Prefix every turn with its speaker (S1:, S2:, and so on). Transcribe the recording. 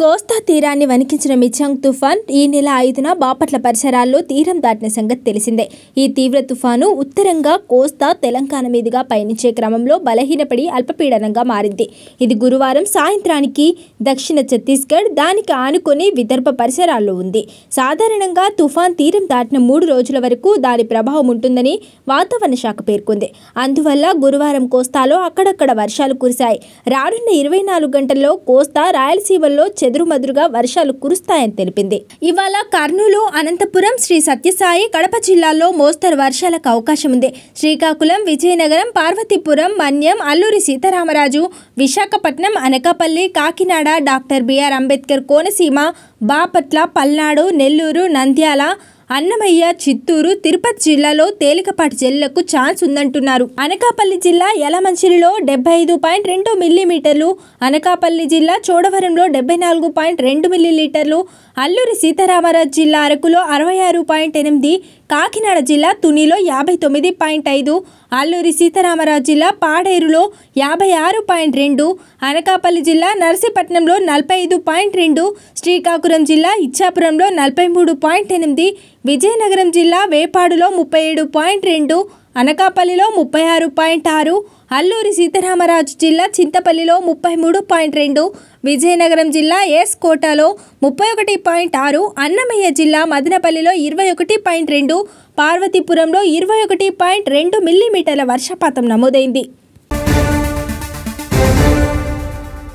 S1: కోస్తా తీరాన్ని వణికించిన మిచాంగ్ తుఫాన్ ఈ నెల ఐదున బాపట్ల పరిసరాల్లో తీరం దాటిన సంగతి తెలిసిందే ఈ తీవ్ర తుఫాను ఉత్తరంగా కోస్తా తెలంగాణ మీదుగా పయనించే క్రమంలో బలహీనపడి అల్పపీడనంగా మారింది ఇది గురువారం సాయంత్రానికి దక్షిణ ఛత్తీస్గఢ్ దానికి ఆనుకొని విదర్భ పరిసరాల్లో ఉంది సాధారణంగా తుఫాన్ తీరం దాటిన మూడు రోజుల వరకు దాని ప్రభావం ఉంటుందని వాతావరణ శాఖ పేర్కొంది అందువల్ల గురువారం కోస్తాలో అక్కడక్కడ వర్షాలు కురిశాయి రానున్న ఇరవై నాలుగు గంటల్లో కోస్తా రాయలసీమల్లో చెదురుమదురుగా వర్షాలు కురుస్తాయని తెలిపింది ఇవాళ కర్నూలు అనంతపురం శ్రీ సత్యసాయి కడప జిల్లాల్లో మోస్తరు వర్షాలకు అవకాశం ఉంది శ్రీకాకుళం విజయనగరం పార్వతీపురం మన్యం అల్లూరి సీతారామరాజు విశాఖపట్నం అనకాపల్లి కాకినాడ డాక్టర్ బిఆర్ అంబేద్కర్ కోనసీమ బాపట్ల పల్నాడు నెల్లూరు నంద్యాల అన్నమయ్య చిత్తూరు తిరుపతి జిల్లాలో తేలికపాటి జల్లులకు ఛాన్స్ ఉందంటున్నారు అనకాపల్లి జిల్లా యలమంచిలిలో డెబ్బై ఐదు పాయింట్ రెండు మిల్లీమీటర్లు అనకాపల్లి జిల్లా చోడవరంలో డెబ్బై నాలుగు పాయింట్ రెండు మిల్లీలీటర్లు అల్లూరి సీతారామరాజు జిల్లా అరకులో అరవై ఆరు పాయింట్ ఎనిమిది కాకినాడ జిల్లా తునిలో యాభై తొమ్మిది పాయింట్ ఐదు అల్లూరి సీతారామరాజు జిల్లా పాడేరులో యాభై ఆరు పాయింట్ రెండు అనకాపల్లి జిల్లా నర్సీపట్నంలో నలభై ఐదు పాయింట్ రెండు శ్రీకాకుళం జిల్లా ఇచ్చాపురంలో నలభై మూడు పాయింట్ ఎనిమిది విజయనగరం జిల్లా వేపాడులో ముప్పై ఏడు పాయింట్ రెండు అనకాపల్లిలో ముప్పై ఆరు పాయింట్ ఆరు అల్లూరి సీతారామరాజు జిల్లా చింతపల్లిలో ముప్పై మూడు పాయింట్ రెండు విజయనగరం జిల్లా ఎస్ కోటాలో ముప్పై ఒకటి పాయింట్ ఆరు అన్నమయ్య జిల్లా మదనపల్లిలో ఇరవై ఒకటి పాయింట్ రెండు పార్వతీపురంలో ఇరవై ఒకటి పాయింట్ రెండు మిల్లీమీటర్ల వర్షపాతం నమోదైంది